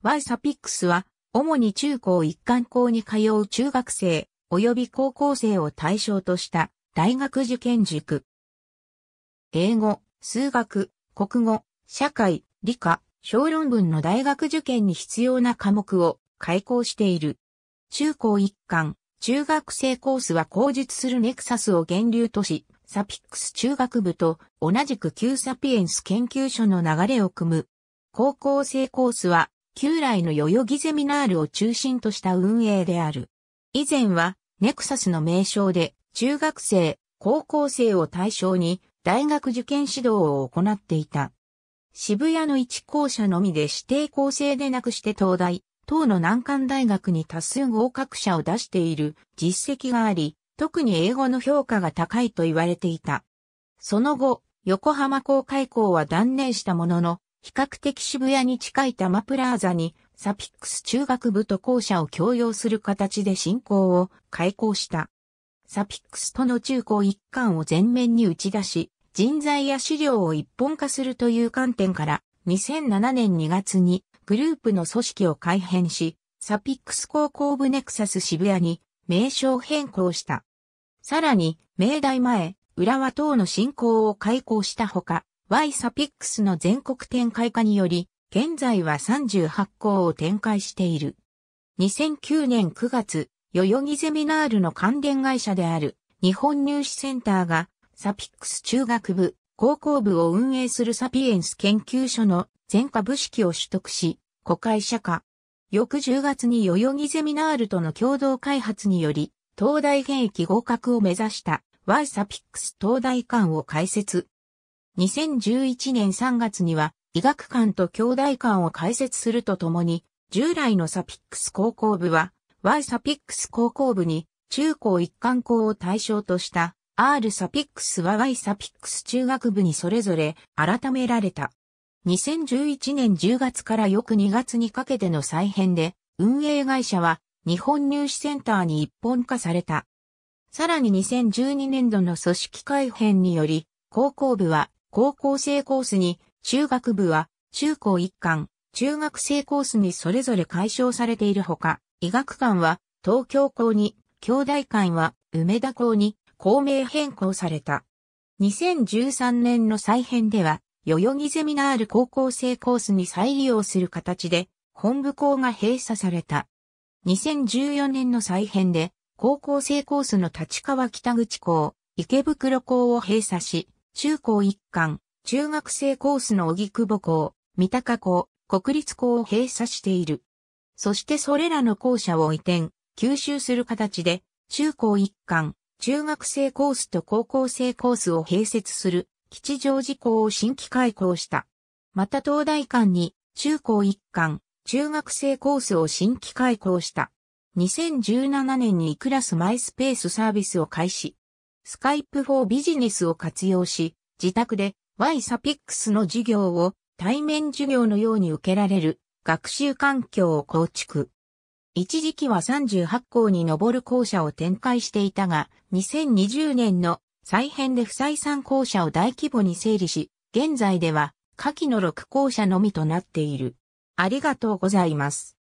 Y サピックスは、主に中高一貫校に通う中学生、及び高校生を対象とした大学受験塾。英語、数学、国語、社会、理科、小論文の大学受験に必要な科目を開講している。中高一貫、中学生コースは口述するネクサスを源流とし、サピックス中学部と同じく旧サピエンス研究所の流れを組む。高校生コースは旧来の代々木ゼミナールを中心とした運営である。以前は、ネクサスの名称で、中学生、高校生を対象に、大学受験指導を行っていた。渋谷の一校舎のみで指定校生でなくして東大、等の難関大学に多数合格者を出している実績があり、特に英語の評価が高いと言われていた。その後、横浜公開校は断念したものの、比較的渋谷に近い多摩プラーザにサピックス中学部と校舎を共用する形で進行を開校した。サピックスとの中高一貫を全面に打ち出し、人材や資料を一本化するという観点から2007年2月にグループの組織を改編し、サピックス高校部ネクサス渋谷に名称変更した。さらに、明大前、浦和等の進行を開校したほか、Y サピックスの全国展開化により、現在は38校を展開している。2009年9月、代々木ゼミナールの関連会社である日本入試センターがサピックス中学部、高校部を運営するサピエンス研究所の全株式を取得し、子会社化。翌10月に代々木ゼミナールとの共同開発により、東大現役合格を目指した Y サピックス東大館を開設。2011年3月には医学館と兄弟館を開設するとともに、従来のサピックス高校部は、Y サピックス高校部に中高一貫校を対象とした R サピックスは Y サピックス中学部にそれぞれ改められた。2011年10月から翌2月にかけての再編で、運営会社は日本入試センターに一本化された。さらに2012年度の組織改編により、高校部は高校生コースに、中学部は、中高一貫、中学生コースにそれぞれ解消されているほか、医学館は、東京校に、兄弟館は、梅田校に、校名変更された。2013年の再編では、代々木ゼミナール高校生コースに再利用する形で、本部校が閉鎖された。2014年の再編で、高校生コースの立川北口校、池袋校を閉鎖し、中高一貫、中学生コースの荻窪校、三鷹校、国立校を閉鎖している。そしてそれらの校舎を移転、吸収する形で、中高一貫、中学生コースと高校生コースを併設する、吉祥寺校を新規開校した。また東大館に、中高一貫、中学生コースを新規開校した。2017年にクラスマイスペースサービスを開始。スカイプフォービジネスを活用し、自宅で Y サピックスの授業を対面授業のように受けられる学習環境を構築。一時期は38校に上る校舎を展開していたが、2020年の再編で不採算校舎を大規模に整理し、現在では下記の6校舎のみとなっている。ありがとうございます。